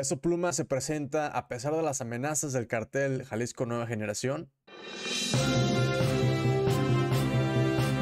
¿Eso Pluma se presenta a pesar de las amenazas del cartel Jalisco Nueva Generación.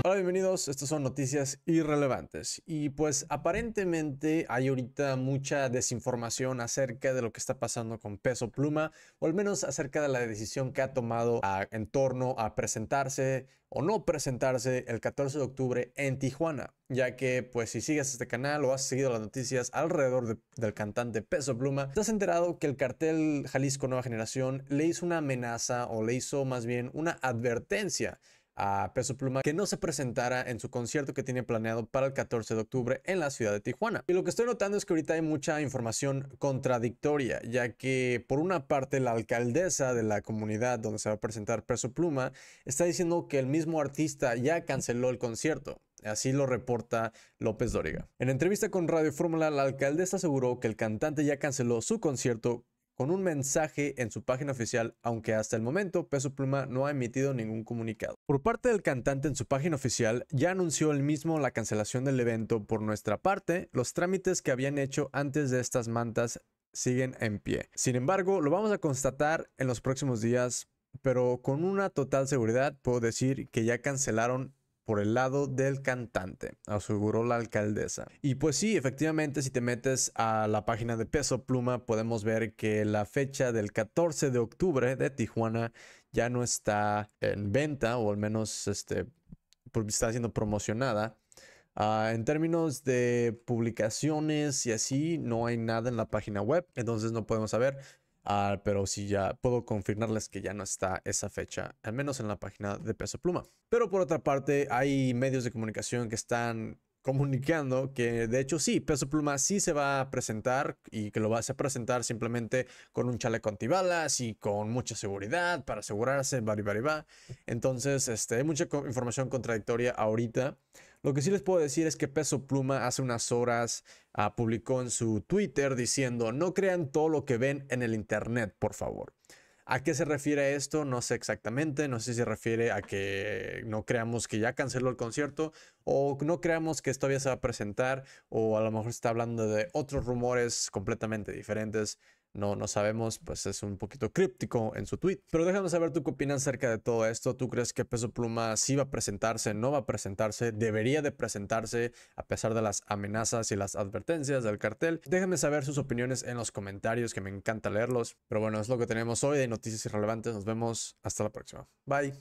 Hola, bienvenidos. Estas son noticias irrelevantes. Y pues aparentemente hay ahorita mucha desinformación acerca de lo que está pasando con Peso Pluma, o al menos acerca de la decisión que ha tomado ah, en torno a presentarse o no presentarse el 14 de octubre en Tijuana, ya que pues si sigues este canal o has seguido las noticias alrededor del cantante Peso Pluma, te has enterado que el cartel Jalisco Nueva Generación le hizo una amenaza o le hizo más bien una advertencia a Peso Pluma que no se presentara en su concierto que tiene planeado para el 14 de octubre en la ciudad de Tijuana. Y lo que estoy notando es que ahorita hay mucha información contradictoria, ya que por una parte la alcaldesa de la comunidad donde se va a presentar Peso Pluma está diciendo que el mismo artista ya canceló el concierto. Así lo reporta López Dóriga. En entrevista con Radio Fórmula, la alcaldesa aseguró que el cantante ya canceló su concierto con un mensaje en su página oficial, aunque hasta el momento Peso Pluma no ha emitido ningún comunicado. Por parte del cantante en su página oficial, ya anunció él mismo la cancelación del evento. Por nuestra parte, los trámites que habían hecho antes de estas mantas siguen en pie. Sin embargo, lo vamos a constatar en los próximos días, pero con una total seguridad puedo decir que ya cancelaron por el lado del cantante, aseguró la alcaldesa. Y pues sí, efectivamente, si te metes a la página de Peso Pluma, podemos ver que la fecha del 14 de octubre de Tijuana ya no está en venta, o al menos este, está siendo promocionada. Ah, en términos de publicaciones y así, no hay nada en la página web, entonces no podemos saber Ah, pero sí ya puedo confirmarles que ya no está esa fecha, al menos en la página de Peso Pluma. Pero por otra parte, hay medios de comunicación que están comunicando que de hecho sí, Peso Pluma sí se va a presentar y que lo va a presentar simplemente con un chaleco antibalas y con mucha seguridad para asegurarse, bari, bari, va. Entonces, este, hay mucha información contradictoria ahorita lo que sí les puedo decir es que Peso Pluma hace unas horas ah, publicó en su Twitter diciendo, no crean todo lo que ven en el Internet, por favor. ¿A qué se refiere esto? No sé exactamente, no sé si se refiere a que no creamos que ya canceló el concierto o no creamos que todavía se va a presentar o a lo mejor está hablando de otros rumores completamente diferentes no, no sabemos, pues es un poquito críptico en su tweet. Pero déjame saber tu opinión acerca de todo esto. ¿Tú crees que Peso Pluma sí va a presentarse, no va a presentarse, debería de presentarse a pesar de las amenazas y las advertencias del cartel? Déjame saber sus opiniones en los comentarios, que me encanta leerlos. Pero bueno, es lo que tenemos hoy de noticias irrelevantes. Nos vemos hasta la próxima. Bye.